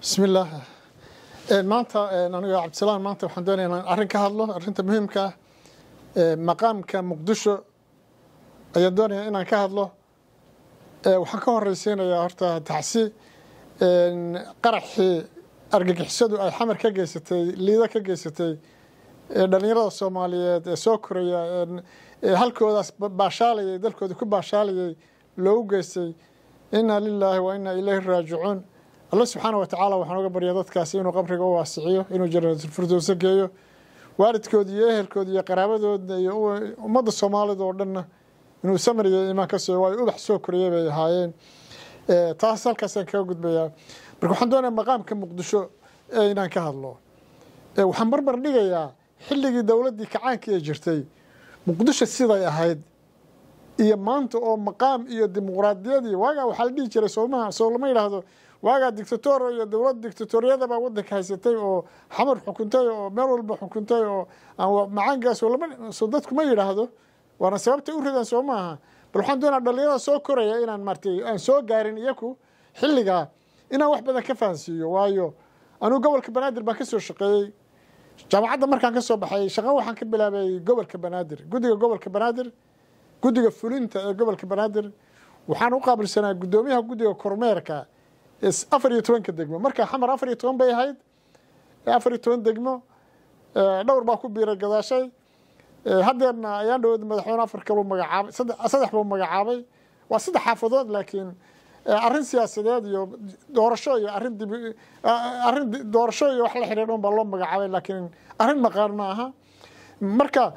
bismi illaah eh, maanta eh, aniga cabdisalaan maanta waxaan doonayaa in arrin ka hadlo arrinta muhiimka ah maqaamka muqdisho ayaan doonayaa inaan ka hadlo waxaan ka horeysiinayaa horta taxsi qaraxii argagixisadu ay xamar ka geysatay liido ka geysatay dhalinyarada soomaaliyeed ee soo koraya halkoodaas baashaalayay dalkooda ku baashaalayay loogu geystay inaa lilaahi wa inaa ilayhi raajicuun alle subxaana watacaala waxaan uga barya dadkaasi inuu qabriga u waasiciyo inuu janaatlfurdowso geeyo waalidkoodi iyo ehelkoodi iyo qaraabadoodna iyo ummadda soomaalida oo dhanna inuu samariya imaan ka waayo ubax soo koriyay bay ahaayeen taas halkaasaan kaga gudbayaa marka waxaan doonaya maqaamka muqdisho ee inaan ka hadlo waxaan barbar dhigayaa xilligii dowladdii kacaanka ee jirtay muqdisho siday ahayd iyo maanta oo maqaam iyo dimuqraadiyadii waagaa waxaa la dhihi jiray sooma soo lama yidhaahdo waagaa dictator iyo dowlad dictatoriyadabaa wadanka haysatay oo xamar xukuntay oo meel walba xukuntay oo aan macaangaas so dadku ma yidhaahdo waana sababtay u ridaan soo maaha bal waxaan doonaa dhalinyarada soo koraya inaan maartay aan soo gaarin iyaku xilligaa inaan wax badan ka fahansiiyo waayo anugu gobolka banaadir baan ka soo shaqeeyey jaamacadda markaan ka soo baxay shaqo waxaan ka bilaabay gobolka banaadir guddiga gobolka banaadir guddiga fulinta ee gobolka banaadir waxaan u qaabilsanaa guddoomiyaha guddiga kormeerka afar iyo tobanka degmo marka xamar afar iyo toban bay ahayd afar iyo toban degmo dhowr baa ku biira gadaashay haddeerna ayaan dhawood madaxweyne afar kaluu magacaabay saddex buu magacaabay waa saddex xaafadood laakiin arrin siyaasadeed iyo doorasho iyo arrin dib arrin doorasho iyo wax la xidhiidh baa loo magacaabay laakiin arrin maqaan ma aha marka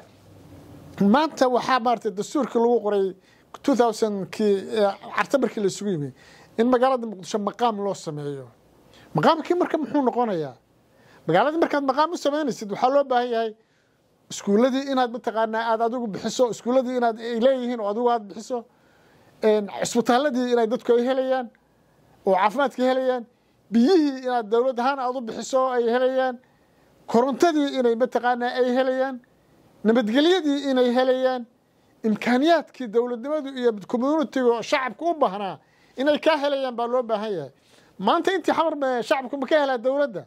maanta waxaa maarata dastuurkii lagu qoray two thousandkii cartabarkii la isugu in magaalada muqdisho maqaam loo sameeyo maqaamkii marka muxuu noqonayaa magaalada markaad maqaam u samaynaysid waxaa loo baahan yahay iskuulladii inaad mataqaanaa aad adigu bixiso iskuulladii inaad leeyihiin oo adigu aad bixiso cusbitaaladii inay dadku ay helayaan oo caafimaadka helayaan biyihii inaad dowlad ahaan aad u bixiso ay helayaan korontadii inay mataqaanaa ay helayaan nabadgelyadii inay helayaan imkaaniyaadkii dowladnimadu iyo communitiga shacabka u baahnaa inay ka helayaan baa loo baahan yahay maanta intii xamar shacabku ma ka helaa dowladda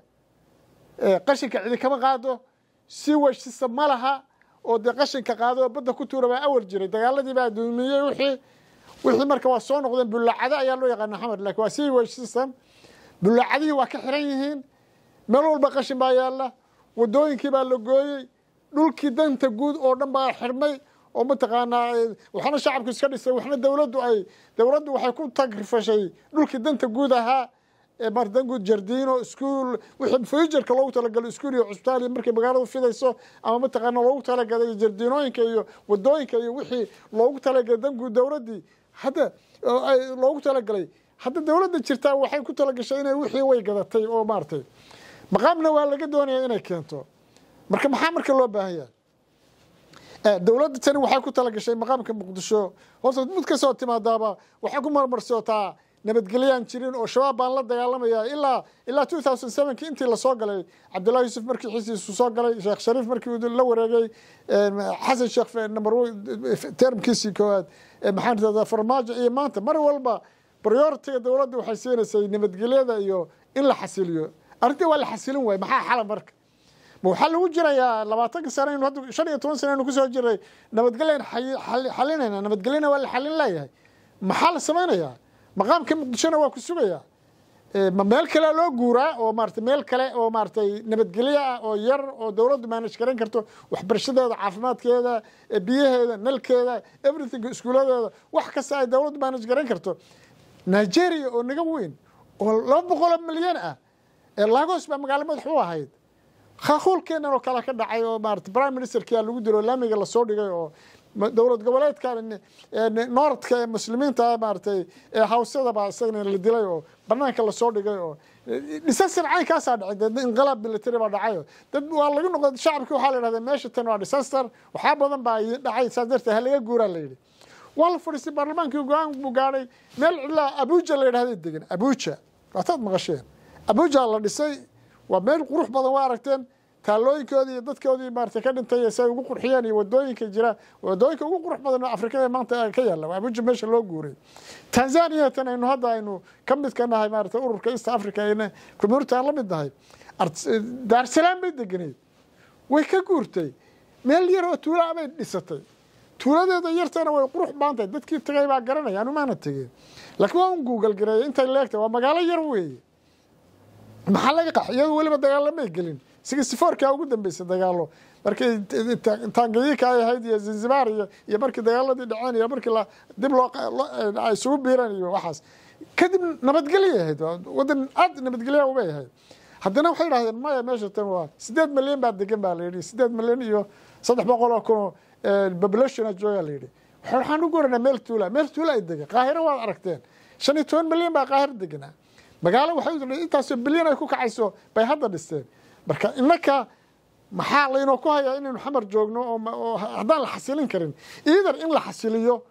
eh, qashinka cidi kama qaado si weshisa ma laha oo dee qashinka qaado oo badda ku tuura baa awal jiray dagaaladii baa duumiyey wixii wixii marka waa soo noqdeen bullacado ayaa loo yaqaana xamar laakiin waa sii weshisan bullacadihii waa ka xiran yihiin meel walba qashin baa yaalla wadooyinkii baa la gooyey dhulkii danta guud oo dhan baa xirmay oo mataqaanaa waxaana shacabka iska dhisay waxna dowladdu ay dowladdu waxay ku tagrifashay dhulkii danta guud ahaa mardan guud jardiino iskuul wixii fuujarka loogu talagalay iskuul iyo cusbitaal iyo markay magaaladu fidayso ama mataqaana loogu talagalay jardiinooyinka iyo wadooyinka iyo wixii loogu talagalay danguud dowladdii hadda loogu talagalay hadda dowladda jirtaa waxay ku talagashay inay wixii way gadatay oo maaratay maqaamna waa laga doonaya inay keento marka maxaa marka loo baahan yahay Eh, dowladda tani waxay ku tala gashay maqaamka muqdisho horta mid kasoo timaadaaba waxay ku marmarsootaa nabadgelyaan jirin oo shabaab baan la dagaalamaya ilaa ilaa two thousand sevenki intii lasoo galay cabdullahi yuusuf markii xiisiisu soo galay sheekh shariif markii la wareegay xasan sheekh number termkiisii koowaad maxaan farmaajo iyo maanta mar walba prioritiga dowladda waxay siinaysay nabadgelyada iyo in la xasiliyo arrintii waa la xasilin waaya maxaa xala marka waxaa lagu jirayaa labaatanka sana inu hadda shan iyo toban sana inu kusoo jiray nabadgelyan xalinayna nabadgelyana waa la xalin leeyahay maxaa la samaynayaa maqaamka muqdishona waa ku sugayaa eh, ma meel kale loo guuraa oo maarata meel kale oo maaratay nabadgelyo ah oo yar oo dowladdu maanaj garan karto waxbarashadeeda caafimaadkeeda eh, biyaheeda nalkeeda everything iskuuladeeda wax kasta ay dowladdu maanaj garan karto nigeria oo naga weyn oo laba boqoloo milyan ah ee eh, lagos baa magaalo madax u ahayd khaakuulkeenan oo kale ka dhacay oo maarata prime ministerkaa lagu dilo laamiga lasoo dhigay oo dowlad goboleedkan noordka ee muslimiinta maaratay ee hawsyadaba isagana la dilay oo banaanka lasoo dhigay oo e, disaster caynkaasaa dhacay dee inqilaab military baa dhacay dad waa lagu noqo shacabki waxaa la yidhahda meesha tan waa disaster waxaa badan baa dhacay saas darteed ha laga guuraa la yidhi waa la fadhiistay baarlamaankii go-aan buu gaadhay meel cidlaa abuja la yidhahday degan abuja waataad maqasheen abuja la dhisay waa meel qurux badan waa aragteen taallooyinkoodii iyo dadkoodii maarata ka dhintay si ugu qurxiyeen iyo wadooyinka jiraan wadooyinka ugu qurux badan oo afrikada maanta ka yaalla abuja meesha loo guuray tanzania aynu hadda aynu ka mid nahay maarata ururka east africa ayna community aan la mid nahay eh, daarsalaam bay degeneed way ka guurtay meel yar oo tuulaa bay dhisatay tuuladeeda yartana way qurux baantahay dadkii tagay baa garanaya anu tegeen laakiin waa un google gareeya intay leegtay waa magaalo yar weeye maxaa laga qax iyadoo weliba dagaalamay gelin sixty fourkaa ugu dambeysay dagaalo markii tanganyika ay ahayd iyo zanzibar iyo iyo markii dagaaladii dhaceen iyo markii dib loo eh, ay isugu biireen iyo waxaas kadib nabadgelya ahayd wadan aad nabadgelya ubay ahayd haddana waxay idhahdeen maya meesha tan waa siddeed milyan baa degan baa layidhi siddeed milyan iyo saddex boqol oo kun oo eh, populationa joogaa layidhi waxaan u guranaa meel tuula meel tuula ay degan qaahiro waad aragteen shan iyo toban milyan baa qaahir deganaa magaalo waxay intaasoo bilyan ay ku kacayso bay hadda dhisteen marka imaka maxaa laynoo ku hayaa inaynu xamar joogno oo haddaan la xasilin karin iidar in la xasiliyo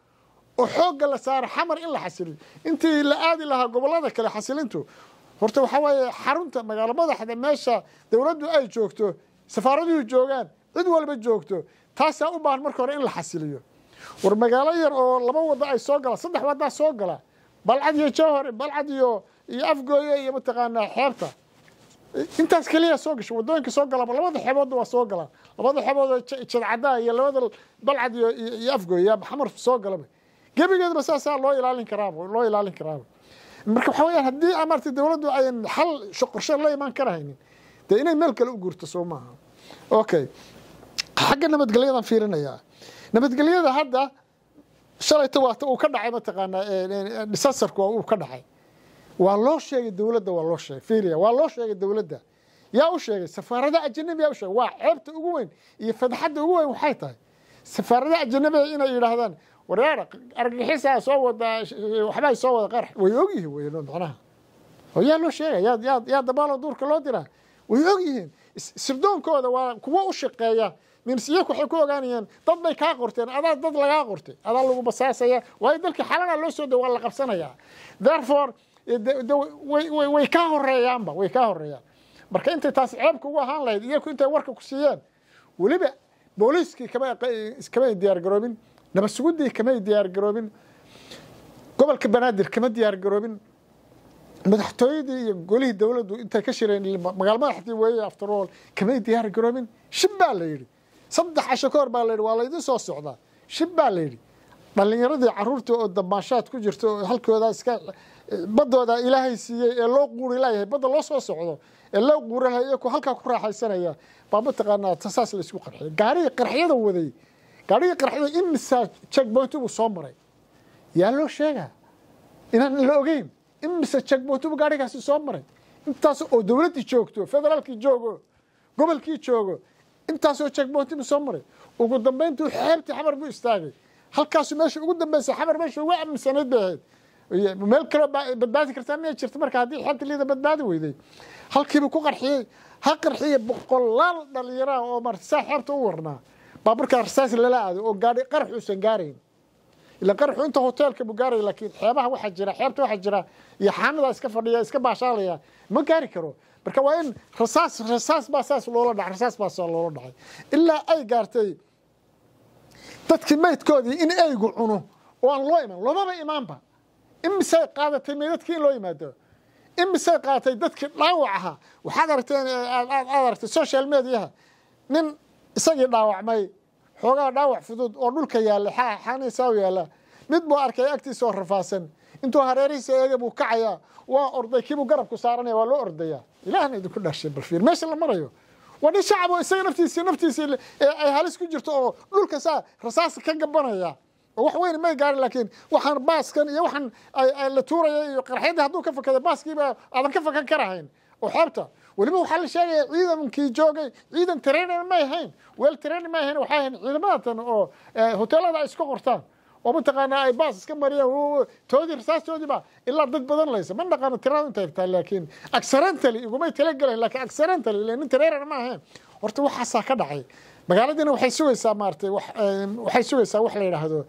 oo xoogga la saaro xamar in la xasiliyo intii la aadi lahaa gobollada kale xasilintu horta waxaa weeye xarunta magaalo madaxda meesha dowladdu ay joogto safaaraduhu joogaan cid walba joogto taasaa u baahan marka hore in la xasiliyo war magaalo yar oo laba wado ay soo galaan saddex waddaa soo gala balcad iyo jawhar balcad iyo iyo afgooye iyo mataqaanaa xeebta intaas keliya soo gasho waddooyinka soo galaaba labada xeeboodna waa soo galaan labada xeeboodoo jadcadaa iyo labada balcad iyo afgooya xamar soo galama gebigeedba saasaa loo ilaalin karaaba loo ilaalin karaaba marka waxaa weyaan haddii amaartay dowladdu ayan xal qorshe la imaan karahaynin dee inay meel kale u guurto soo maaha okay xagga nabadgelyadan fiirinayaa nabadgelyada hadda shalayta waata uu ka dhacay mataqaanaa disasarku uu ka dhacay waa loo sheegay dowladda waa loo sheegay fiiliya waa loo sheegay dowladda yaa u sheegay safaarada ajanabiyaa u sheegay waa ceebta ugu weyn iyo fadxadda ugu weyn waxay tahay safaaradaha ajanabiga inay yidhaahdaan wareera argagixisaa soo wada waxbaa soo wada qarax way ogyihiin weyno macnaha oo yaa loo sheegay yaad yaad yaa dabaaloo duurka loo diraa way ogyihiin sirdoonkooda waa kuwo u shaqeeya minsiyek waxay ku ogaanayeen dad bay kaa qorteen adaa dad lagaa qortay adaa lagu basaasaya waayo dalkii xalana loo soo dow waa la qabsanayaa therefore Eh, way ka horeeyaanba way ka horeeyaan marka intay taas ceebka ugu ahaan lahayd iyaku intay warka ku siiyeen weliba booliiskii kamay diyaargaroobin nabadsugudii kamay diyaargaroobin gobolka banaadir kama diyaargaroobin madaxtooyadii iyo golihii dowladdu intay ka shireen magaalo madaxdii weeye afterall kamay diyaargaroobin shib baa la yidhi saddex casho ka hor baa la yidhi waa laydin soo socdaa shib baa la yidhi dhalinyaradii caruurta oo dabaashaad ku jirta oo halkooda iska badooda ilaahay siiyey ee loo quuri layahay badda loo soo socdo ee loo quuralaya ku halkaa ku raaxaysanaya baa mataqaanaa tasaas la isku qarxiyay gaarigii qarxyada waday gaarigii qarxyada imisaa jegboontibu soo maray yaa loo sheegaa inaan la ogeyn imise jegboontibu gaarigaasi soo maray intaas oo dowladdii joogto federaalkii joogo gobolkii joogo intaasoo jegboontibu soo maray ugu dambayntuu xeebtii xamar buu istaagay halkaasu meesha ugu dambaysa xamar meesha ugu aminsanayd bay ahayd meel kaloo badbaadi kartaa miya jirta marka haddii xeebta liida badbaadi weyday halkiiba ku qarxiyey ha qarxiya boqolaal dhallinyaraha oo marsaa xeebta u warnaa baa markaa rasaas lala aaday oo gaadhay qarx uusan gaarayn ila qarxu inta hoteelka buu gaaraya laakiin xeebaha waxaa jira xeebta waxaa jira iyo xaanadaa iska fadhiya iska baashaalaya ma gaari karo marka waa in rasaas rasaas baa saas loola dhacay rasaas baa saa loola dhacay ilaa ay gaartay dadkii maydkoodii in eygu cuno oo aan loo iman lomaba imaanba imisay qaadatay meydadkii in loo yimaado imisay qaadatay dadkii dhaawac ahaa waxaad aragteen aad aragtay social mediaha nin isagii dhaawacmay xoogaa dhaawac fudud oo dhulka yaalla xaniisaaw yaalla mid buu arkay agtiisa oo rafaasan intuu hareerihiisa eega buu kacayaa waa orday kiibuu garabku saaranaya waa loo ordayaa ilaahna idinku dhaashay balfiir meesha la marayo waa nin shacabo isaga naftiisi naftiisii ay halis ku jirto oo dhulka saa rasaasa ka gabanaya oo wax weyn may gaarin laakiin waxaan baaskan iyo waxaan la tuuraya iyo qarxyadda hadduu ka fakada baaskiiba aadan ka fakan karahayn oo xeebta weliba waxaa la sheegaya ciidankii joogay ciidan trainin may ahayn weel trainin may ahayn waxay ahayn ciidamadan oo eh, hoteelada ay isku qortaan oo mataqaanaa ay baas iska mariyaan toodii rasaastoodiiba ilaa dad badan laysa ma naqaano tirada inta egtaa laakiin accidentally igumay talagelan lakiin accidentally ila nin tareerar ma ahayn horta waxaasaa ka dhacay magaaladiina waxay sugaysaa maaratay waxay sugaysaa wax la yidhaahdo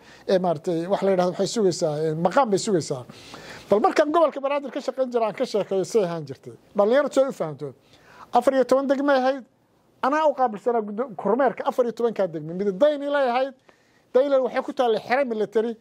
maaratay wax la yidhahdo waxay sugaysaa maqaan bay sugaysaa bal markaan gobolka banaadir ka shaqayn jira aan ka sheekeeyo say ahaan jirtay dhalinyaro soo u fahamto afar iyo toban degmay ahayd anaa u qaabilsanaa kormeerka afar iyo tobankaa degmay mididaynii lay ahayd daylan waxay ku taallay xero milateri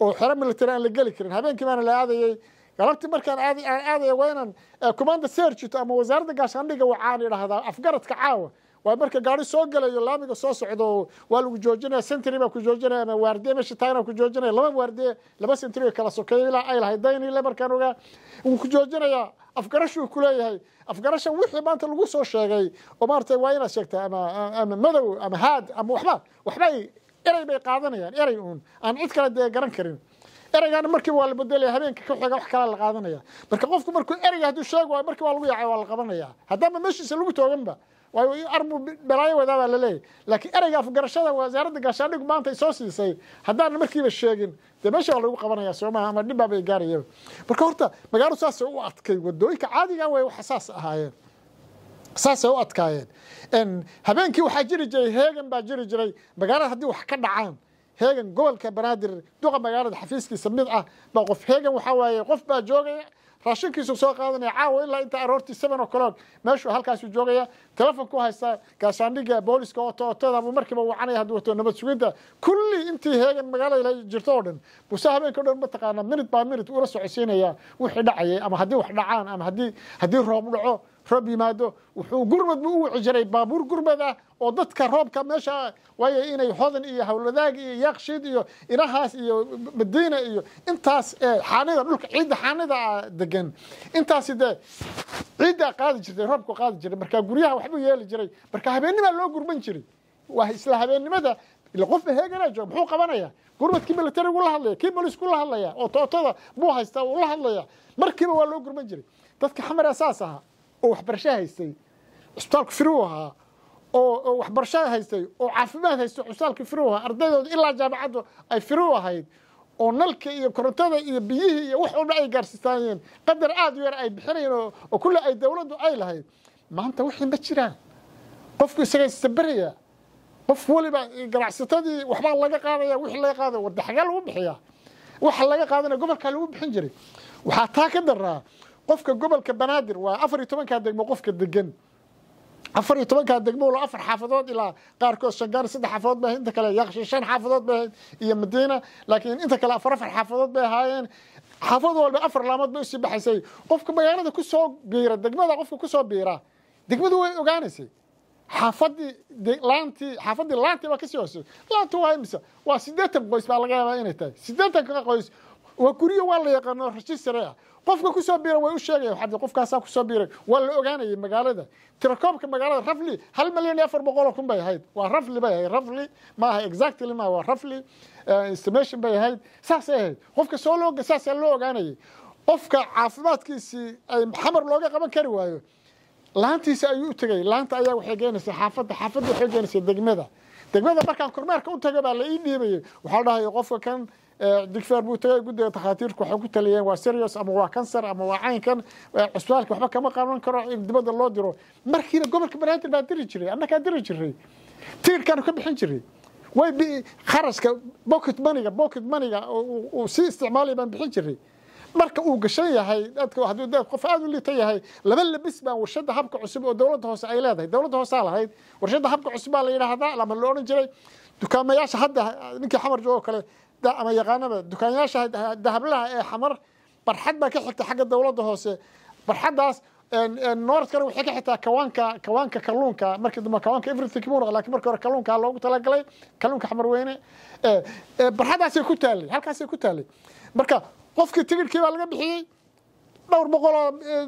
oo xero milateri aan la geli karin habeenkii baana la aadayey galabtii markaan aad aan aadaya waa inaan eh, commanda sergito ama wasaaradda gaashaandhiga waxaan idhaahdaa afgaradka caawa waa marka gaari soo galayo laamiga soo socdo waa lagu joojinaya century baa ku joojinaya ama waardiye meesha taagna ku joojinaya laba waardiye laba century kala sokeeyo ilaa ay lahayd dayn ile markaan ogaa wuu ku joojinayaa afgarashuu ku leeyahay afgarasha wixii maanta lagu soo sheegay oo maaragtay waa inaad sheegtaa ama ama madow ama haad ama waxba waxbay erey bay qaadanayaan erey uun aan cid kale dee garan karin ereygaana markii waa la bedelaya habeenka ka xiga wax kalaa la qaadanaya marka qofku markuu ereyga hadduu sheeg waayo markii waa lagu yacay waa la qabanaya haddaba meeshiisa lagu tooganba waayo balaayo wadaa baa laleeyahy laakiin ereyga afgarashada wasaaradda gaashaandhigu maanta ay soo siisay haddaana markiiba sheegin dee meesha waa lagu qabanaya soo ama dhibbaabay gaarayaba marka horta magaalo saasa u adkay wadooyinka caadiga way waxa saas ahaayeen saasay u adkaayeen habeenkii waxaa jiri jiray heegan baa jiri jiray magaalada haddii wax ka dhacaan heegan gobolka banaadir duqa magaalada xafiiskiisa mid ah baa qof heegan waxaa waaye qof baa joogaya raashinkiisu soo qaadanaya caawa ilaa inta aroortii seven o'clock meeshuu halkaasu joogaya telefonku haystaa gaashaandhiga booliska oto buu markiiba wacanaya hadduu wato nabad sugidda kulli intii heegan magaalada jirto oo dhan buse habeenka o dhan mataqaanaa minute by minute uula socodsiinaya wixii dhacayay ama haddii wax dhacaan ama haddii haddii roob dhaco roob yimaado wuxuu gurmad buu u wici jiray baabuur gurmad ah oo dadka roobka meesha ah, waayo inay hodan iyo hawladaag iyo yaakshiid iyo inahaas iyo madiina iyo intaas xaanida dhulka ciidda xaanida ah degan intaas dee ciiddaa qaadi jirtay roobku qaadi jiray marka guryaha waxbuu yeeli jiray marka habeennimaa loo gurman jiray waa isla habeennimada qof heeganaa jooga muxuu qabanayaa gurmadkii militarigu la hadlaya kii booliisku la hadlaya oo tootada buu haystaa uu la hadlaya markiiba waa loo gurman jiray dadka xamara saas ahaa oo waxbarasho haystay cisbitaalku firuu ahaa oo waxbarashada haystay oo caafimaad haystay cusaalka firuu ahaa ardaydooda ilaa jaamacaddu ay firuu ahayd oo nalka iyo korontada iyo biyihii iyo wax oo dhan ay gaarsiisaayeen qadar aada u yar ay bixinayeen oo kulle ay dowladdu ay lahayd maanta wixii ma jiraan qofku isaga isaberayaa qof weliba ganacsatadii waxbaa laga qaadaya wixii laga qaadaya wardaxagaa lagu bixiyaa waxa laga qaadana gobolkaa lagu bixin jiray waxaa taa ka daraa qofka gobolka banaadir waa afar iyo tobankaa degmo qofka degan afar iyo tobankaa degmo lo afar xaafadood ilaa qaarkood shangaani saddex xaafadood bay ahayd inta kale yaqshi shan xaafadood bay ahayd iyo madiina laakiin inta kale afar afar xaafadood bay ahaayeen xaafad walba afar laamood bay usii baxaysay qofka magaalada kusoo biira degmada qofka kusoo biira degmadu way ogaanaysay xaafadii laantii xaafadii laantii baa kasii hoosey laantu waa imisa waa siddeetan qoys baa laga yaabaa inay tahay siddeetanka qoys waa guryo waa la yaqaano rashi sare qofka kusoo biira way u sheegaya ad qofkaasaa kusoo biiray waa la ogaanayay magaalada tirakoobka magaalada rafli hal milyan iyo afar boqoloo kun bay ahayd waa rafli bay ahayd rafli maaha exactly ma waa rafli eh, estimation bay ahayd saasay ahayd qofka soo loo saasaa loo ogaanayay qofka caafimaadkiisii ay xamar looga qaban kari waayo laantiisa ayuu u tegay laanta ayaa waxay geenaysa xaafadda xaafadda waxay geenaysa degmada degmada markaan kormeerka u taga baa la ii dhiibayay waxaa la dhahaya qofka kan Eh, digfeer buu tagay guddiga takhaatiirku waxay ku taliyeen waa serious ama waa cancer ama waa caynkan cusbitaalka waxba kama qaban karo in dibadda loo diro markiina gobolka banaadir baa diri jiray annakaa diri jiray tigirkaanu ka bixin jiray way kharashka bocket maniga bocket maniga uu sii isticmaalay baan bixin jiray marka uu gashan yahay hadduu qof aad u liita yahay laba labis baa warshadda habka cusub oo dowladda hoose ay leedahay dowladda hoosaa lahayd warshadda habka cusub baa la yidhaahdaa ama la odhan jiray dukaamayaasha hadda ninkii xamar joogo kale ama yaqaanaba dukaanyaasha dahablaha ee xamar barxad baa ka xigta xagga dowladda hoose barxaddaas noortkana waxay ka xigtaa kawaanka kawaanka kalluunka markii dambe kawaanka everything muu lakin markii hore kalluunka loogu talagalay kalluunka xamar weyne barxaddaasay ku taalay halkaasay ku taalay marka qofkii tigidhkii baa laga bixiyey dhowr boqoloo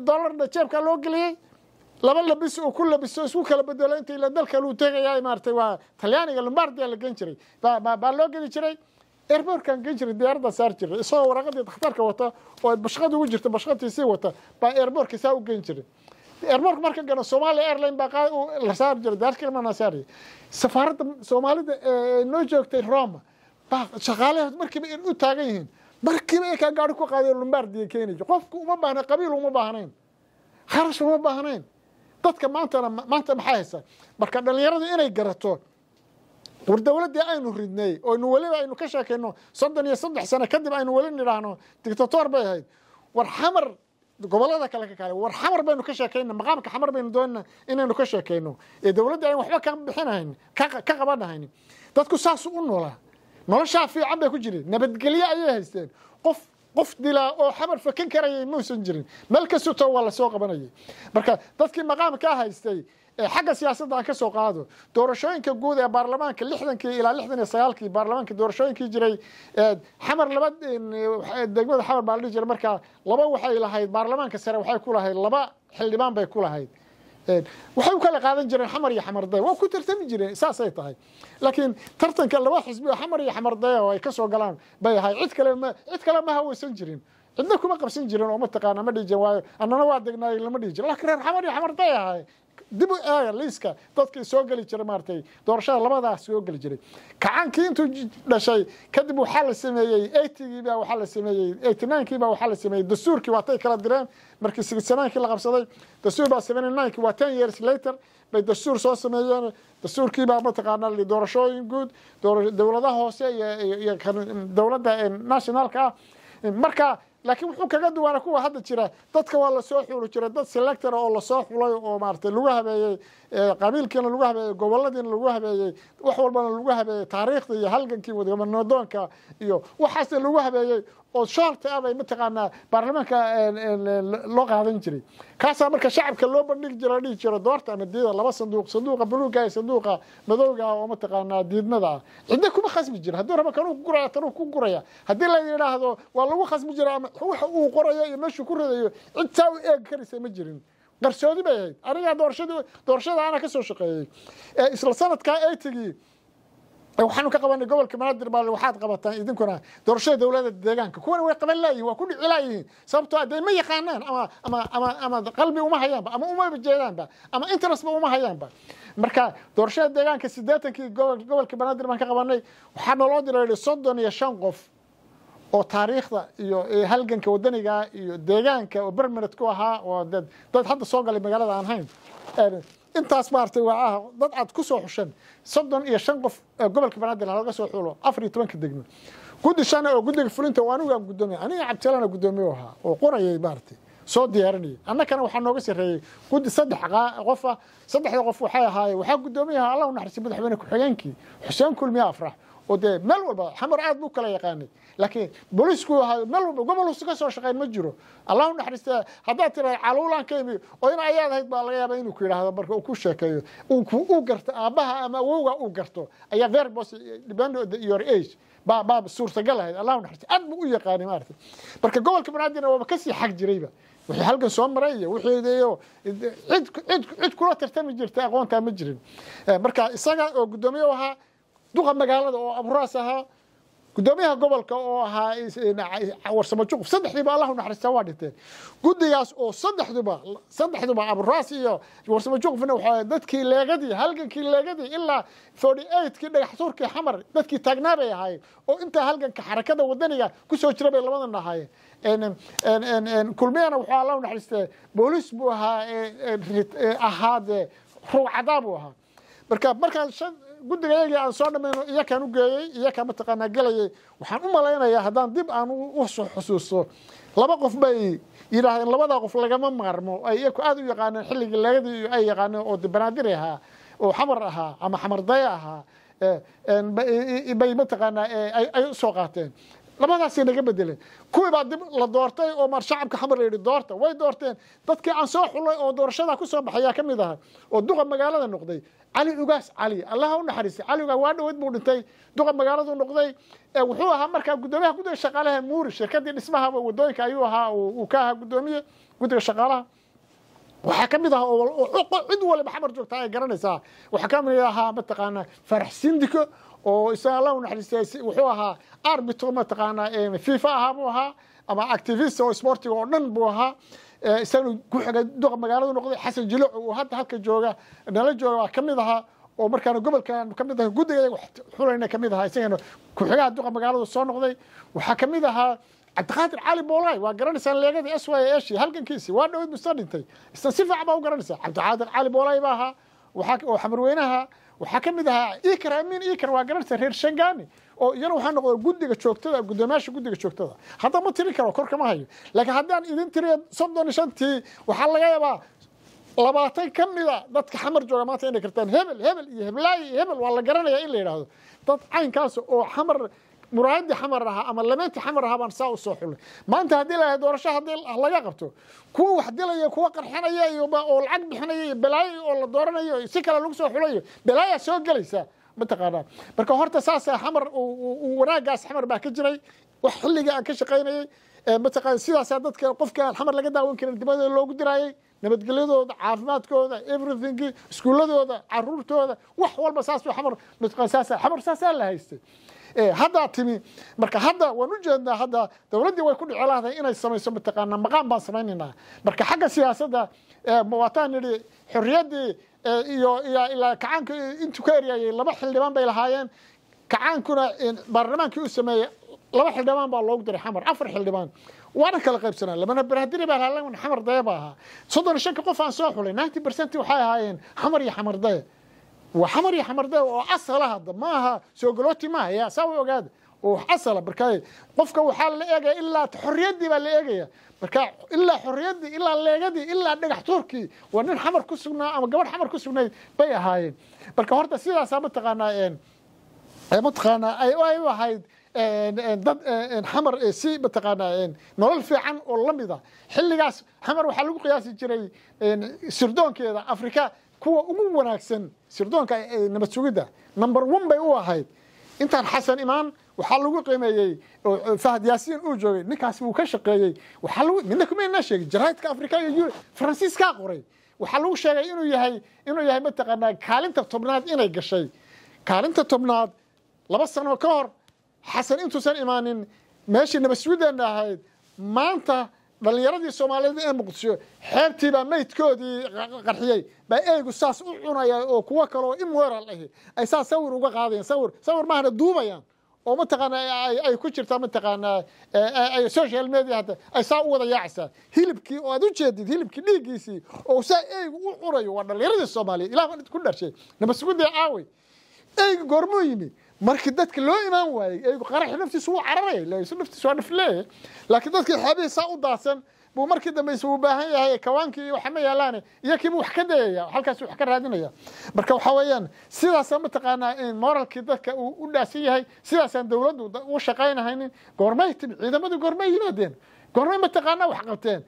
dollarna jeebkaa loo geliyey laba labis oo ku labiso isku kala bedelo inta ila dalka luu tegayaa maaragtay waa talyaaniga lombardia la gen jiray baa loo geli jiray eerboorkan ka jira diyaaradda saar jiray isagoo waraqadii dakhtarka wata oo bashqad ugu jirta bashqadtiisii wata baa eerboorka saa u geen jiray eerboorka marka gano somaaliya airline baa la saari jiray diyaaradkalmana saari safaaradda soomaalida noo joogtay roma baa shaqaalahood markiiba u taagan yihiin markiiba ay kaa gaari ku qaadeen lumbaardiya keenaya qofku uma baahnayn qabiil uma baahnayn kharash uma baahnayn dadka maantana maanta maxaa haysaa marka dhallinyaradu inay garato war dowladdii aynu ridnay oynu weliba aynu ka sheekayno soddon iyo saddex sano kadib aynu weli nidhaahno dictatoor bay ahayd war xamar gobolada kale ka kaale war xamar baynu ka sheekayna maqaamka xamar baynu doonana inaynu ka sheekayno ee dowladdii aynu waxba ka bixinahayn ka qabanahayn dadku saasu u noolaa noloshaa fiican bay ku jireen nabadgelyo ayay haysteen qof qof dilaa oo xamar fakin karayay muusan jirin meel kastutoo waa lasoo qabanayay marka dadkii maqaamkaa haystay xagga siyaasaddan ka soo qaado doorashooyinka guud ee baarlamaanka lixdankii ilaa lixdan iyo sagaalkii baarlamaanka doorashooyinkii jiray xamar laba degmada xamar baa la dhihi jiray markaa laba waxay lahayd baarlamaanka sare waxay ku lahayd laba xildhibaan bay ku lahayd waxay u kala qaadan jireen xamar iyo xamarday waa ku tartami jireen saasay tahay laakiin tartanka laba xisbi oo xamar iyo xamarday oo ay ka soo galaan bay ahay cid kale ma cid kale ma haweysan jirin cidna kuma qabsan jirin oo mataqaana ma dhihi jirin waayo annana waa degnaayey lama dhihi jirin laakiin reer xamar iyo xamarday ahay dib u eega liiska dadkii soo geli jiray maaragtay doorashada labadaas ah soo geli jiray kacankii intuu dhashay kadib waxaa la sameeyey eightygiibaa waxaa la sameeyey eighty waxaa la sameeyey dastuurkii waatay kala direen markii sixty la qabsaday dastuur baa seventy waa ten years later bay dastuur soo sameeyeen dastuurkiibaa mataqaanaa doorashooyin guud dowladaha hoose iyo dowladda eh, nationalka ah marka laakiin wuxuu kaga duwana kuwa hadda jira dadka waa lasoo xuuli jira dad selector oo lasoo xulay oo maarata lagu habeeyey eh, qabiilkiina lagu habeeyey goboladiina lagu habeeyey wax walbana lagu habeeyey taariikhda iyo halgankii wadamadoonka iyo waxaasna lagu habeeyey oo shoolta abay ah mataqaanaa baarlamaanka eh, eh, eh, loo qaadan jiray kaasaa marka shacabka loo bandhigi jiro dhihi jiro doorta ama diida laba sanduuq sanduuqa buluuga iyo sanduuqa madowgaah oo mataqaanaa diidnada ah cidna kuma khasbi jiro hadduu raba kanuu ku guraya tanuu ku guraya haddii la yidhaahdo waa lagu khasbi jira ama waxa uu qorayo iyo meeshuu ku ridayo cid saa u eegi karaysa ma jirin qarsoodi bay ahayd anigaa doorashadii doorashada ana ka shaqeeyey isla sanadkaa eytigii waxaanu ka qabanay gobolka banaadir baa waxaad qabataan idinkuna doorashada dowladda deegaanka kuwana way qaban laayihin waa ku dhici laayihiin sababtoo ah dee ma yaqaanaan ama ama ama ama qalbi uma hayaanba ama uma jeedaanba ama interestba uma hayaanba marka doorashada deegaanka siddeetankii gobol gobolka banaadir baan ka qabanay waxaa nooloo diray soddon iyo shan qof oo taariikhda iyo halganka waddaniga iyo deegaanka oo bermaned ku ahaa oo dad hadda soo galay magaalada aan hayn intaas maaragtay waacaha dad aad ku soo xushan soddon iyo shan qof gobolka banaadir laga soo xulo afar iyo tobanka degmo guddi shana oo guddiga fulinta waa anigu aan guddoomiye aniga cabdisalana guddoomiye ahaa oo qurayay maaragtay soo diyaarinayay annakana waxaa nooga sarreeyey guddi saddex qofa saddexda qof waxay ahaayeen waxaa guddoomiyaha allah u naxariistay madaxweyne ku-xigeenkii xuseen kulmiye afrax oo dee meel walba xamar aad buu kala yaqaanay laakiin bolisku ahayo meel walba gobolhusi ka soo shaqayn ma jiro allahu naxariista haddaad tiraado caluulaan ka imi oo in ayaad ahayd baa laga yaaba inuu ku yidhaahdo marka uu ku sheekeeyo uu garto aabbaha ama awowga uu garto ayaa very bos depend on your age baa baa suurtagal ahayd allahu naxariista aad buu u yaqaanay maaragtay marka gobolka banaadirna waaba kasii xag jirayba wixii halkan soo maray iyo wixiideyo cid cid cid kula tartami jirta aqoontaa ma jirin marka isaga oo guddoomiye ahaa duqa magaalada oo aburaas ahaa gudoomiyaha gobolka oo ahaa warsamo juquf saddexdiiba allah unaxariistaa waa dhinteen guddigaas oo saddexduba saddexduba aburaas iyo warsamo juqufna waxaa dadkii leegadii halgankii leegadii ilaa forty eightkii dhagax tuurkii xamar dadkii taagnaa bay ahaayeen oo intaa halganka xarakada wadaniga ku jira bay labadan ahaayeen kulmiyana waxaa allah unaxariistee booliis buu ahaa ahaadee ruucadaa buu ahaa marka markaas guddiga iyagii aan soo dhamayno iyakaan u geeyey iyakaan mataqaanaa gelayay waxaan u malaynayaa haddaan dib aan usoo xusuusto laba qof bay yidhaahdeen labadaa qof lagama maarmo ay iyaku aada u yaqaaneen xilligii leegadii ay yaqaaneen oo banaadir ahaa oo xamar ahaa ama xamardaya ahaa bay mataqaanaa ay usoo qaateen labadaasay naga bedeleen kuwii baa dib la doortay oo maar shacabka xamar layidhi doorta way doorteen dadkii aan soo xulay oo doorashadaa ku soo baxayaa ka mid ahaa oo duqa magaalada noqday cali ugaas cali allaha u naxariistay cali ugaas waa dhaweyd buu dhintay duqa magaaladu noqday wuxuu ahaa markaa guddoomiyaha guddiga shaqaalaha muuri shirkadii dhismahaba waddooyinka ayuu ahaa uu ka ahaa guddoomiye guddiga shaqaalaha waxaa ka mid ah cid waliba xamar joogtaa ay garanaysaa waxaa ka mid ahaa mataqaanaa farax sindiko oo isaga alla wuxuu ahaa arbitro mataqaana fifa ahaa buu ahaa ama activist oo sportiga oo dhan buu ahaa isagana ku duqa magaaladu noqday xasan jiloc uu hadda halka jooga nala jooga waa ka ahaa oo markaana gobolkan ka aha guddiga xulayna ka ahaa isagana ku-xigaha duqa magaaladu soo noqday waxaa ka ahaa cabdiqaadir cali boolaay waa garanaysaan leegada s y eshi halgankiisii waa dhowd musta isna si fiican baa u garanaysaa cabdiqaadir cali boolaay baa ahaa oo xamarweynaha waxaa ka mid ahaa ikr amin ikr waa gararta reer shangami oo iyana waxaa noqda guddiga joogtada guddoomiyaasha guddiga joogtada hadda ma tiri karo kor kama hayo laakiin haddaan idin tiriyo soddon iyo shantii waxaa laga yaabaa labaatan ka mida dadka xamar jooga maanta inay kartaan hebel hebel iyo heblaayi hebel waa la garanayaa in la yidhaahdo dad caynkaas oo xamar muraayadii xamar ahaa ama lameyntii xamar ahaa baan saa u soo xulnay maanta haddii lahay doorasho haddii ah laga qabto kuwa wax dilaya kuwa qarxinaya iyo oo lacag bixinaya iyo balaayo oo la dooranayo si kale lagu soo xulayo balaaya soo gelaysa mataqaanaa marka horta saasa xamar wanaagaas xamar baa ka jiray wax xilliga aan ka shaqaynayay mataqaana sidaasaa dadka qofka xamar laga daawan karin dibadooda loogu diraayay nabadgelyadooda caafimaadkooda everything iskuuladooda caruurtooda wax walba saasuu xamar mataqaan saasa xamar saasaa la haystay haddaa timi marka hadda waan u jeednaa hadda dowladdii way ku dhici lahday inay samayso mataqaanaa maqaan baan samaynaynaa marka xagga siyaasadda waataan nidhi xorriyaddii iyo iyo ilaa kacaanka intuu ka eryayay laba xildhibaan bay lahaayeen kacaankuna baarlamaankii u sameeyey laba xildhibaan baa loogu diray xamar afar xildhibaan waana kala qaybsanaa lamana barahdiri baa lahaa lamun xamar daya baa ahaa soddon shanka qof aan soo xulay ninety percent waxay ahaayeen xamar iyo xamar daya waa xamar iyo xamarda oo asala ah hadda maaha soogalooti maaha yaa saa way ogaada oo wax asala ah, markaa qofka waxaa la eegaya ilaa xorriyaddii baa la eegaya markaa ilaa xorriyaddii ilaa leegadii ilaa dhagax tuurkii waa nin xamar ku sugnaa ama gabadh xamar ku sugnayd bay ahaayeen marka horta sidaasaa mataqaanaa mataqaanaa ay u ahayd dad xamar si mataqaanaa nolol fiican oo la mid a ah. xilligaas xamar waxaa lagu qiyaasi jiray sirdoonkeeda afrika kuwa ugu wanaagsan sirdoonka nabad sugidda number one bay u ahayd intaan xasan imaan waxaa lagu qiimeeyey fahad yaasiin uu joogay ninkaas wuu ka shaqeeyey midna kumaynaa sheegin jaraa'idka afrika iyo faransiiskaa qoray waxaa lagu sheegay inuu yahay inuu yahay mataqaanaa kaalinta tobnaad inay gashay kaalinta tobnaad laba sano ka hor xasan intuusan imaanin meeshii nabad sugiddeena ahayd maanta dhalinyaradii soomaaliyeed ee muqdisho xeebtiibaa meydkoodii qarxiyey baa eeygu saas u cunaya oo kuwo kaleo imweral ahi ay saas sawir uga qaadayan sawir sawir maahana duubayaan oo mataqaanaa ay ku jirtaa mataqaanaa social media hadda ay saa u wada yaacaysaa hilibkii oo aad u jeedid hilibkii dhiiggiisii oo saa eeygu u cunayo waa dhalinyaradii soomaaliyeed ilaah ku dharshay nabasuguddee caawey eygu goormuu yimi markii dadka loo imaan waayey eegu qaraxi naftiisu wuu cararaya ille isu naftiisu waa dhif leeyahay laakiin dadkii xaabihii saa u daasan buu markii dambe isugu baahan yahay kawaankii iyo waxa ma yaalaane iyakiibuu wax ka dayaya halkaasuu wax ka raadinaya marka waxaa weeyaan sidaasaa mataqaanaa in moralkii dadka uu u dhaasan yahay sidaasaan dowladdu u shaqaynahaynin goormay timi ciidamadii goormay yimaadeen goormay mataqaanaa wax qabteen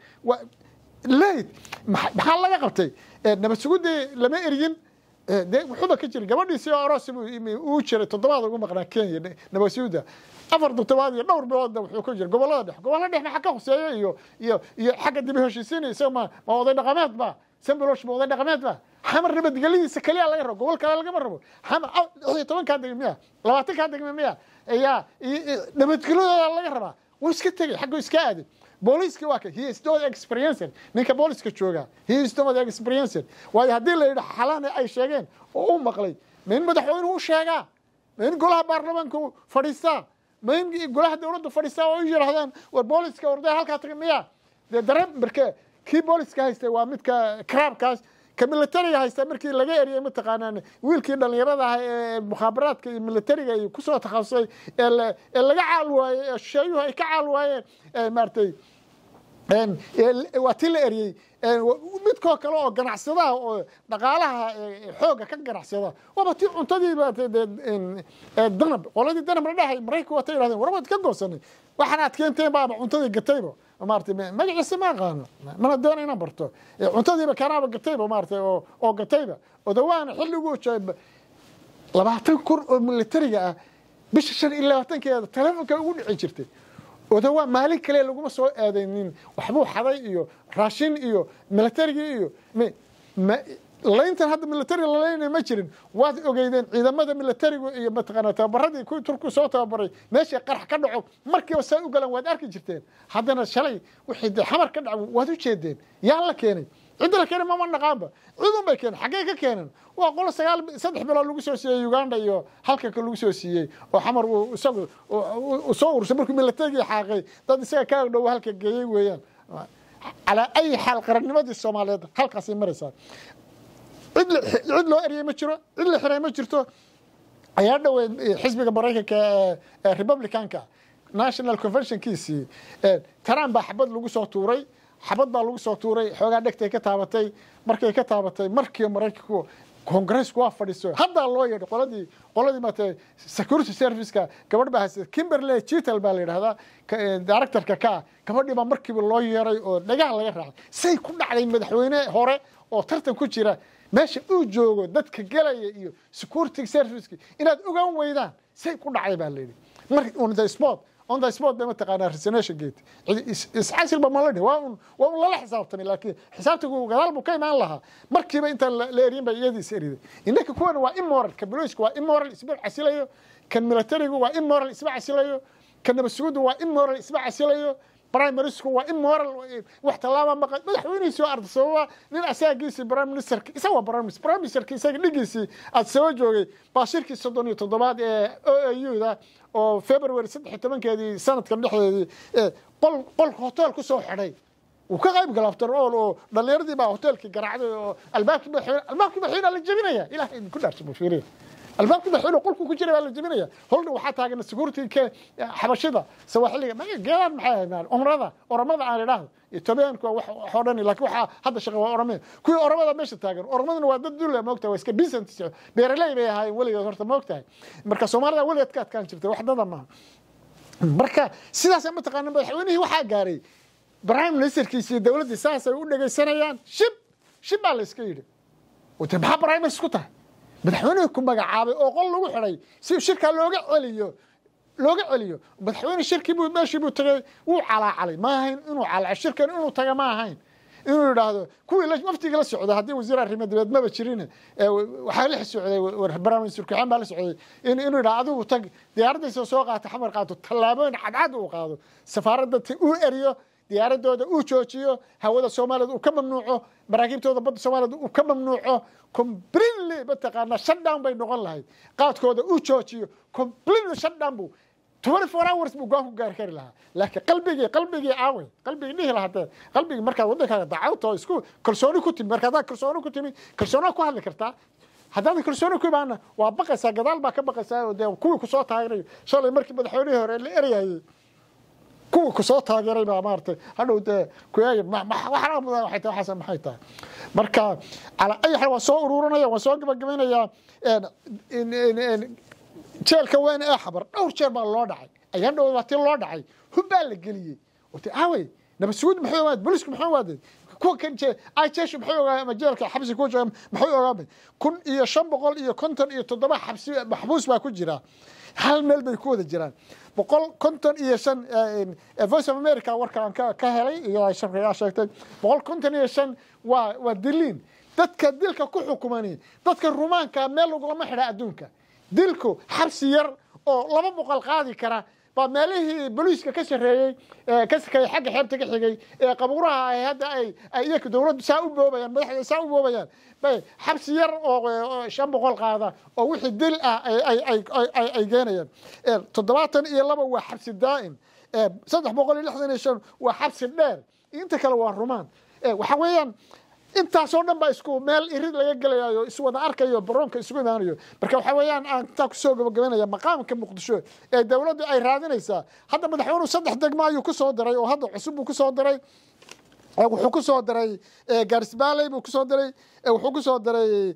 layd maxaa laga qabtay nabad sugudii lama eryin Eh, de wuxuuba ka jira gabadhiisi oo aroos uu jiray toddobaad ugu maqnaa kenya nabasuuda afar toddobaad iyo dhowr biloodna wuxuu ku jira gobollada dhex gobollada dhex maxaa ka hoseeya iyo iyo iyo xagga dibi heshiisiina isaga ma ma oday dhaqameed ba sambilosh ma oday dhaqameed ba xamar nabadgelyadiisa keliya laga rabo gobol kale lagama rabo xamar iyo tobankaa degmi miya labaatankaa degmi miya yaa nabadgelyadooda laga rabaa wuu iska tegay xagguu iska aaday booliiska waa he is not experienced ninka booliska jooga he is not experienced waayo haddii la yidhaha xalane ay sheegeen oo u maqlay ma in madaxweynuhu u sheegaa ma in golaha baarlamaanka fadhiistaa ma in golaha dowladda fadhiistaa oo i yidhaahdaan war booliska orday halkaa taga miya dee dare marke kii booliska haystay waa midka karaabkaas ka milatariga haysta markii laga eriyey mataqaanaan wiilkii dhallinyarada ah ee mukhaabaraadka iyo milatariga iyo kusoo takhasusay ee laga caal waayey ee shisheeyuhu ay ka caal waayeen maaratay waa tii la eryey midkoo kale oo ganacsadaha oo dhaqaalaha xooga ka ganacsada waaba ti cuntadii danab qoladii danab la dhahay maraykanka waa ta yidhahdeen war waad ka goosanay waxaan aad keenteen baaba cuntadii gatayba maarata magaciisa ma aqaano mana doona inaan barto cuntadiiba kanaaba gatayba maarata oo gatayba oo dawaana xilligu jooga labaatan kun oo militariga ah bisha shan iyo labaatankeeda taleefonka ugu dhici jirtay odawaa maalin kale laguma soo aadaynin waxbuu xaday iyo raashin iyo militarigii iyo layntan hadda milatari la laynaya ma jirin waad ogeydeen ciidamada milatariga iyo mataqaanaa tababaradii kuwii turku soo tababaray meeshay qarax ka dhaco markiiba saa u galaan waad arki jirteen haddana shalay wixii dee xamar ka dhaca waad u jeedeen yaa la keenay cidda la keenay mama naqaanba cidun bay keeneen xaggee ka keeneen waa qolo sagaal saddex bilood lagu soo siiyey uganda iyo halkanka lagu soo siiyey oo xamar uu isagu soo ursay markuu milatarigii xaaqay dad isaga ka agdhow halka geeyey weeyaan calaa ayi xaal qarannimadii soomaaliyeed halkaasay maraysaa cid loo eriyey ma jiro cid la xiray ma jirto ayaa dhowey eh, xisbiga maraykanka ee eh, eh, republicanka national conventionkiisii taraan baa xabad lagu soo tuuray xabad baa lagu soo tuuray xoogaa dhegtay ka taabatay markay ka taabatay markii maraykanku congresska waa fadhiiso haddaa loo yeedho qoladii qoladii maate security serviceka gabadh baa haysata kimberley jital baa la yidhahdaa directorka kaa gabadhii baa markiiba loo yeeray oo dhagaha laga raacay say ku dhacday madaxweyne hore oo tartan ku jira meesha uu joogo dadka gelaya iyo security serviceki inaad ogaan weydaan say ku dhacay baa layidhi mar on the sport on the sport bay mataqaanaa resignation gate iscasilba ma la dhihi waa un waa un lala xisaabtami laakiin xisaabtigu gadaal buu ka imaan lahaa markiiba intaan la erin bay iyadii is eriday innaka kuwan waa immoral ka baloyska waa immoral isba casilayo kan militarigu waa immoral isba casilayo kan nabad suguddu waa immoral isba casilayo primary school waa in moral wax tallaaba maqan madaxweynihii soo arda sababa nin asaagiisii prime ministerka isaga waa prime minister prime ministerka isaga dhigiisii aad saba joogay baa shirkii soddon iyo toddobaad ee o a u-da oo february saddex iyo tobankeedii sanadkan dhexdeedii qol qolka hotel ku soo xidhay wuu ka qayb gala after all oo dhallinyaradii baa hotelkii garaacday oo albaabkii albaabkii baa xiina la jebinaya ilahay idinku dhaarso mushiiriin albaabkii madaxweyne qolkuu ku jiray baa la jebinaya holdhow waxaa taagana siguurtii ke xabashida sawaaxiliga geelaan maxay haynaan umrada oramada aan idhaahdo etoobiyaanku waa wax hodhani laakiin waxaa hadda shaqa waa oromeen kuwii oramada meesha taagan oromaduna waa dad dule moogtahay waa iska bisant beeraley bay ahaayeen weligeed horta moogtahay marka soomaalida weligeed ka adkaan jirtay wax dada maaha marka sidaasa mataqaana madaxweynihii waxaa gaaray prime ministerkiisi iyo dowladdii saasay u dhegaysanayaan shib shib baa la iska yidhi maxaa prime minister ku tahay madaxweynihii ku magacaabay oo qol lagu xidhay si shirkaa looga celiyo looga celiyo madaxweyne shirkii buu meeshii buu tagay wuu calaacalay ma inuu calaaco shirkan inuu taga ma inuu yidhaahdo kuwii waftigii la socda haddii wasiir arrimadeed maba jirin waxaa la socday barnaamij baa la socday inuu yidhahdo adigu tag diyaaradaysoo soo qaata xamar qaato tallaabooyin cadcad uu qaado safaaradda uu eriyo diyaaradooda uu joojiyo hawada soomaaliyad uu ka mamnuuco maraakiibtooda badda soomaaliyad uu ka mamnuuco completely mataqaanaa shutdown bay noqon lahayd qaadkooda uu joojiyo completely shutdown buu twenty four hours buu goanku gaar kari lahaa laakiin qalbigii qalbigii aawey qalbigii dhihi lahadee qalbigii markaad waddankaaga dacawtoo isku kalsooni ku timi marka kalsooni ku timi kalsoonaa ku hadli kartaa haddaadan kalsooni ku imaana waa baqaysaa gadaal baa ka baqaysaa dee kuwii kusoo taagnayo shalay markii madaxweynihii hore la erayayey kuwa ku soo taageeray baa maaragtay hadhow dee kuyaaya tahay marka calaa ay xal soo ururinaya waan soo gabagabaynayaa jeelka weyn ee xabar dhowr jeer baa loo dhacay ayaan dhow baa tii loo dhacay hub la geliyey oo aawey nabasuud maxuu waaday bolisku maxuu waaday kuwa kan ijesh maxay ogaa jeelka xabsi ku jooga maxay ogaa kun iyo shan boqol iyo konton iyo toddoba xabsi maxbuus baa ku jira hal meel bay ku wada jiraan boqol konton iyo shan voice of america warkaan ka helay iyo ay shabkagaa sheegtay boqol konton iyo shan waa waa diliin dadka dilka ku xukumani dadka rumaanka meel lagulama xidha adduunka dilku xabsi yar oo laba boqol qaadi kara baa meelihii booliiska ka sareeyey ka sakeeyey xagga xeebta ka xigay ee qabuuraha ah hadda ay iyaku dowladdu saa u boobayaan madaxda saa u boobayaan xabsi yar oo shan boqol qaada oo wixii dil ah ay geenayaan toddobaatan iyo laba waa xabsi daa'im saddex boqol iyo lixdan iyo shan waa xabsi dheer inta kale waa rumaan waxa weeyaan intaasoo dhan baa isku meel irid laga gelayayo iswada arkayo baroonka isugu imaanayo marka waxaa weeyaan aan intaa kusoo gabagabaynaya maqaamka muqdisho ee dowladdu ay raadinaysaa hadda madaxweynuhu saddex degmo ayuu ku soo diray oo hadda cusub buu ku diray wuxuu ku diray garisbaley buu kusoo diray wuxuu ku diray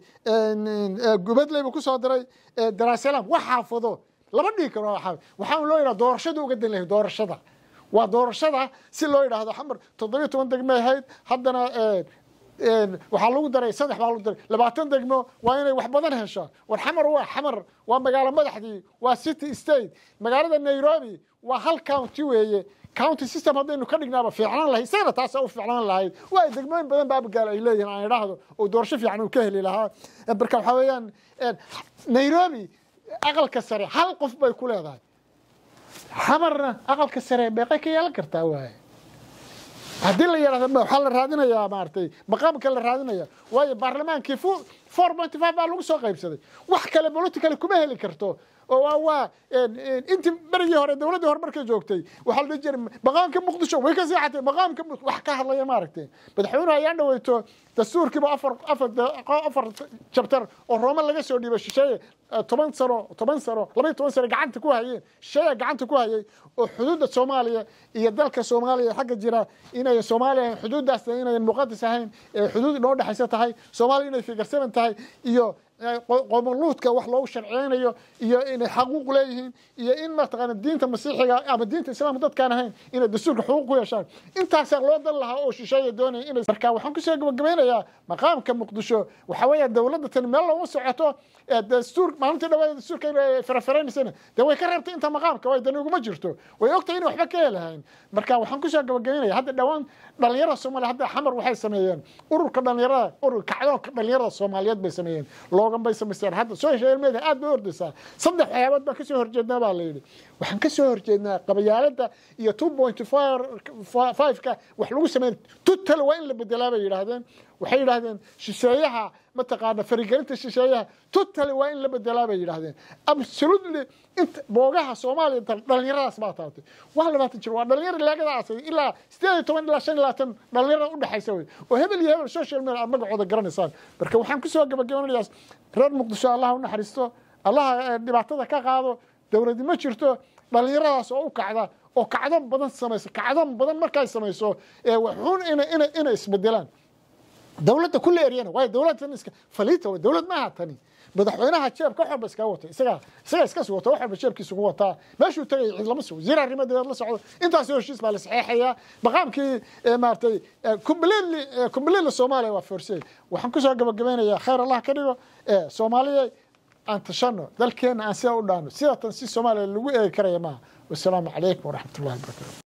gubadley buu ku diray daraasalam wax xaafado lama dhihi karo waxaan loo yidhaha doorashadu uga dan lahay doorashada waa doorashada si loo yidhaahdo xamar toddobiyo toban degme ahayd haddana waxaa lagu daray saddex baa lagu daray labaatan degmo waa inay wax badan heshaan war xamar waa xamar waa magaalo madaxdii waa city state magaalada nairobi waa hal county weeye county system haddaynu ka dhignaaba fiicnaan lahayd isagana taasa u fiicnaan lahayd waa ay degmooyin badan baabagaal ay leeyihin aan idhaahdo oo doorasho fiican uu ka heli lahaa marka waxaa weeyaan nairobi aqalka sare hal qof bay ku leedahay xamarna aqalka sare beeqay ka yeelan kartaa waaye haddii la yidhahdo waxaa la raadinayaa maaragtay maqaamka la raadinaya waayo baarlamaankii four monty five baa lagu soo qaybsaday wax kale politically kuma heli karto oo waa intii berigii hore dowladdii hore markay joogtay waxaa la jiray maqaamka muqdisho way ka seexatay maqaamka wax ka hadlaya maaragtay madaxweynuhu ayaan dhaweyto dastuurkiiba afar jabtar oo roome laga soo dhiibo shisheeye toban sano toban sano labaiyo toban sano gacanta ku hayeen shisheeya gacanta ku hayay oo xuduudda soomaaliya iyo dalka soomaaliya xagga jira inay soomaaliya xuduuddaas inayan muqadis ahayn ee xuduud inoo dhexaysa tahay soomaaliya inay figarsaban tahay iyo qoomuluudka wax loogu sharceynayo iyo inay xaquuq leeyihiin iyo in mataqaana diinta masiixiga ama diinta islaamka dadkaan ahayn inay dastuurka xuquuq ku yeeshaan intaasaa loo dan lahaa oo shisheeya doonaya inay markaa waxaan kusoo gabagabaynayaa maqaamka muqdisho waxaa weeya dowladda tani meel looma socoto dastuur maalintii dhawaada dastuurka inay farafaraynaysan dee way ka reebtay inta maqaamka way dani uguma jirto way ogtahay inay waxba ka helahayn marka waxaan kusoo gabagabaynaya hadda dhowaan dhalinyarada soomaaliya hadda xamar waxay sameeyeen ururka dhalinyarada urur kacdoonka dhalinyarada soomaaliyeed bay sameeyeen looga badan bay samaystaan hadda soo hesha ilmeda aad bay ordaysaa saddex waxyaabood baa kasoo horjeednaa baa la yidhi waxaan ka soo horjeednaa qabayaalada iyo two point fiveka wax lagu sameyn tutal waa in la bedelaa bay yidhaahdeen waxay yidhaahdeen shisheeyaha mataqaana farigelinta shisheeyaha tutal waa in la bedelaa bay yidhaahdeen absolutely inta boogaha soomaaliya dhalinyaradaas baa taatay waa labaatan jir waa dhalinyara laagada casay ilaa sideed iyo toban ilaa shan iyo labaatan dhalinyarada udhexaysa wey oo hebel iyo hebel social media aad magacooda garanaysaan marka waxaan kusoo gabagabanayaa reer muqdisho allaha u naxariisto allaha eh, dhibaatada ka qaado dowladi ma jirto dhalinyaradaas oo u kacda oo kacdo badan samayso kacdo badan markay samayso waxun ina isbedelaan dowladda kulle eryana waayo dowladdan faliita dowlad maaha tani madaxweynaha jeebka waxwalba iskaga watay isagaa isagaa iska wata wax jeebkiisa ugu wataa meeshuu tagay cid lama sugo ziraarnimo dabeed la socdo intaasoo heshiis baa la saxeexayaa maqaamkii maaratay completely completely soomaaliya waa forsey waxaan kusoo gabagabaynayaa khayr allah ka dhigo soomaaliya aan tashano dalkeena aan sidaa u dhaano sidaatan si soomaaliya lagu eegi karaya maaha wasalaamu calaykum waraxmat ullahi